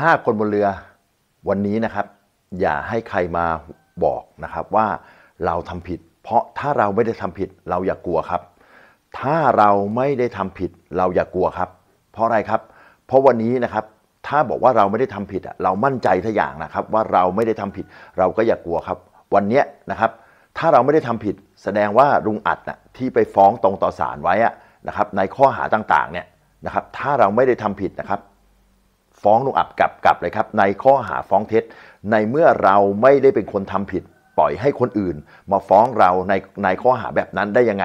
ห้าคนบนเรือวันนี้นะครับ อย่าให้ใครมาบอกนะครับว่าเราทำผิด เพราะถ้าเราไม่ได้ทำผิดเราอย่ากลัวครับ ถ้าเราไม่ได้ทำผิดเราอย่ากลัวครับ เพราะอะไรครับ เพราะวันนี้นะครับถ้าบอกว่าเราไม่ได้ทำผิดเรามั่นใจทุกอย่างนะครับ ว่าเราไม่ได้ทำผิด เราก็อย่ากลัวครับ วันนี้นะครับ ถ้าเราไม่ได้ทำผิด แสดงว่าลุงอัดนะที่ไปฟ้องตรงต่อศาลไว้นะครับ ในข้อหาต่าง ๆเนี่ยนะครับ ถ้าเราไม่ได้ทำผิดนะครับฟ้องลุงอัดกลับกลับเลยครับในข้อหาฟ้องเท็จในเมื่อเราไม่ได้เป็นคนทำผิดปล่อยให้คนอื่น มาฟ้องเราในในข้อหาแบบนั้นได้ยังไง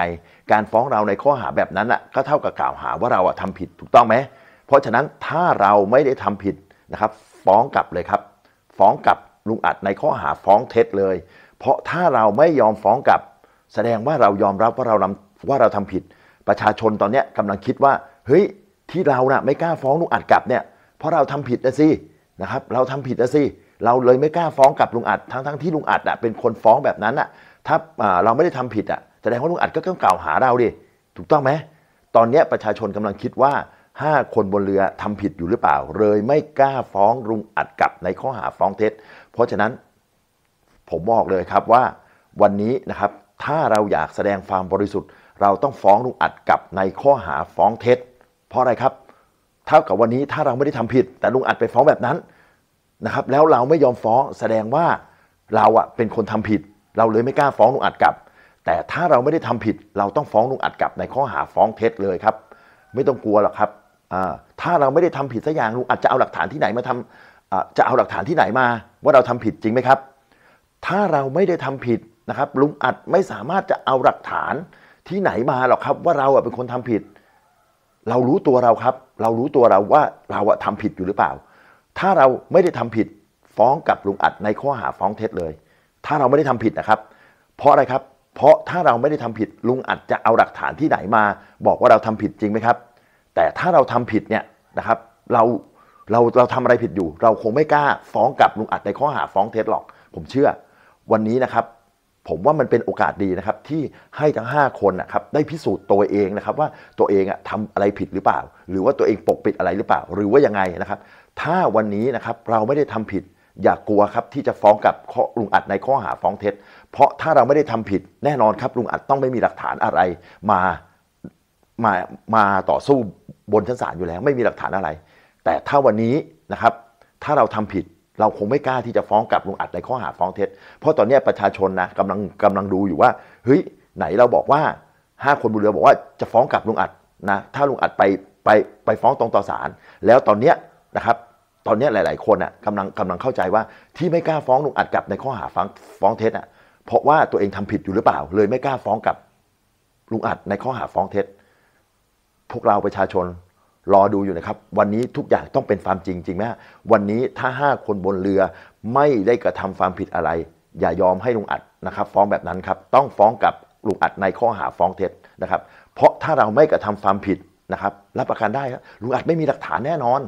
การฟ้องเราในข้อหาแบบนั้นอ่ะก็เท่ากับกล่าวหาว่าเราอ่ะทำผิดถูกต้องไหมเพราะฉะนั้นถ้าเราไม่ได้ทำผิดนะครับ ฟ้องกลับเลยครับ ฟ้องกลับลุงอัดในข้อหาฟ้องเท็จเลย เพราะถ้าเราไม่ยอมฟ้องกลับ แสดงว่าเรายอมรับว่าเราว่าเราทำผิด ประชาชนตอนนี้กำลังคิดว่าเฮ้ยที่เรานะ่ะไม่กล้าฟ้องลุงอัดกลับเนี่ยเพราะเราทำผิดนะสินะครับเราทำผิดนะสิเราเลยไม่กล้าฟ้องกับลุงอัดทั้งทั้งที่ลุงอัดอะเป็นคนฟ้องแบบนั้นอะถ้าเราไม่ได้ทำผิดอ่ะแสดงว่าลุงอัดก็ต้องกล่าวหาเราดิถูกต้องไหมตอนนี้ประชาชนกำลังคิดว่า 5 คนบนเรือทำผิดอยู่หรือเปล่า เลยไม่กล้าฟ้องลุงอัดกับในข้อหาฟ้องเท็จเพราะฉะนั้นผมบอกเลยครับว่าวันนี้นะครับถ้าเราอยากแสดงความบริสุทธิ์ เราต้องฟ้องลุงอัดกับในข้อหาฟ้องเท็จ เพราะอะไรครับเท่ากับวันนี้ถ้าเราไม่ได้ทำผิดแต่ลุงอัดไปฟ้องแบบนั้นนะครับแล้วเราไม่ยอมฟ้องแสดงว่าเราอะเป็นคนทำผิด เราเลยไม่กล้าฟ้องลุงอัดกลับ แต่ถ้าเราไม่ได้ทำผิด เราต้องฟ้องลุงอัดกลับในข้อหาฟ้องเท็จเลยครับไม่ต้องกลัวหรอกครับถ้าเราไม่ได้ทำผิดสักอย่างลุงอัดจะเอาหลักฐานที่ไหนมาทำจะเอาหลักฐานที่ไหนมา ว่าเราทำผิดจริงไหมครับถ้าเราไม่ได้ทำผิดนะครับ ลุงอัดไม่สามารถจะเอาหลักฐานที่ไหนมาหรอกครับว่าเราเป็นคนทำผิดเรารู้ตัวเราครับ เรารู้ตัวเราว่าเราทํทำผิดอยู่หรือเปล่า ถ้าเราไม่ได้ทำผิดฟ้องกับลุงอัดในข้อหาฟ้องเท็จเลย ถ้าเราไม่ได้ทำผิดนะครับ เพราะอะไรครับ เพราะถ้าเราไม่ได้ทำผิดลุงอัดจะเอาหลักฐานที่ไหนมา บอกว่าเราทำผิดจริงไหมครับแต่ถ้าเราทำผิดเนี่ยนะครับ เราเราเราทำอะไรผิดอยู่ เราคงไม่กล้า ฟ้องกับลุงอัดในข้อหาฟ้องเท็จหรอก ผมเชื่อ วันนี้นะครับผมว่ามันเป็นโอกาสดีนะครับที่ให้ทั้ง 5 คนนะครับได้พิสูจน์ตัวเองนะครับ ว่าตัวเองอะทำอะไรผิดหรือเปล่า หรือว่าตัวเองปกปิดอะไรหรือเปล่า หรือว่ายังไงนะครับ ถ้าวันนี้นะครับเราไม่ได้ทำผิดอย่ากกลัวครับที่จะฟ้องกับลุงอัดในข้อหาฟ้องเท็จ เพราะถ้าเราไม่ได้ทำผิดแน่นอนครับลุงอัดต้องไม่มีหลักฐานอะไร มามามาต่อสู้บนชั้นศาลอยู่แล้วไม่มีหลักฐานอะไร แต่ถ้าวันนี้นะครับ ถ้าเราทำผิดเราคงไม่กล้าที่จะฟ้องกลับลุงอัดในข้อหาฟ้องเท็จเพราะตอนนี้ประชาชนนะกำลังกำลังดูอยู่ว่าเฮ้ยไหนเราบอกว่าห้าคนบนเรือบอกว่าจะฟ้องกลับลุงอัดนะถ้าลุงอัดไปไปไปฟ้องตรงต่อศาลแล้วตอนเนี้นะครับตอนนี้หลาย ๆคนอ่ะกำลังกำลังเข้าใจว่า ที่ไม่กล้าฟ้องลุงอัดกลับในข้อหาฟ้องฟ้องเท็จอ่ะเพราะว่าตัวเองทำผิดอยู่หรือเปล่า เลยไม่กล้าฟ้องกับลุงอัดในข้อหาฟ้องเท็จพวกเราประชาชนรอดูอยู่นะครับวันนี้ทุกอย่างต้องเป็นความจริงจริงไหมวันนี้ถ้า 5 คนบนเรือ ไม่ได้กระทำความผิดอะไร อย่ายอมให้ลุงอัดนะครับฟ้องแบบนั้นครับต้องฟ้องกับลุงอัดในข้อหาฟ้องเท็จนะครับเพราะถ้าเราไม่กระทำความผิดนะครับรับประกันได้ครับลุงอัดไม่มีหลักฐานแน่นอน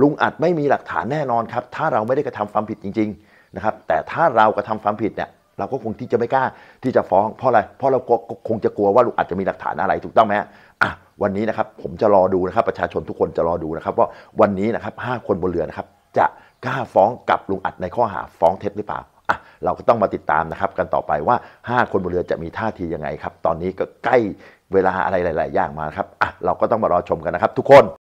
ลุงอัดไม่มีหลักฐานแน่นอนครับถ้าเราไม่ได้กระทำความผิดจริงๆนะครับแต่ถ้าเรากระทำความผิดเนี่ยเราก็คงที่จะไม่กล้าที่จะฟ้องเพราะอะไร เพราะเราก็คงจะกลัวว่าลูกอาจจะมีหลักฐานอะไรถูกต้องไหมอ่ะวันนี้นะครับ ผมจะรอดูนะครับประชาชนทุกคนจะรอดูนะครับว่าวันนี้นะครับห้าคนบนเรือนะครับจะกล้าฟ้องกับลุงอัดในข้อหาฟ้องเท็จหรือเปล่าอ่ะเราก็ต้องมาติดตามนะครับกันต่อไปว่า 5 คนบนเรือจะมีท่าทียังไงครับตอนนี้ก็ใกล้เวลาอะไรหลาย ๆ อย่างมาครับอ่ะเราก็ต้องมารอชมกันนะครับทุกคน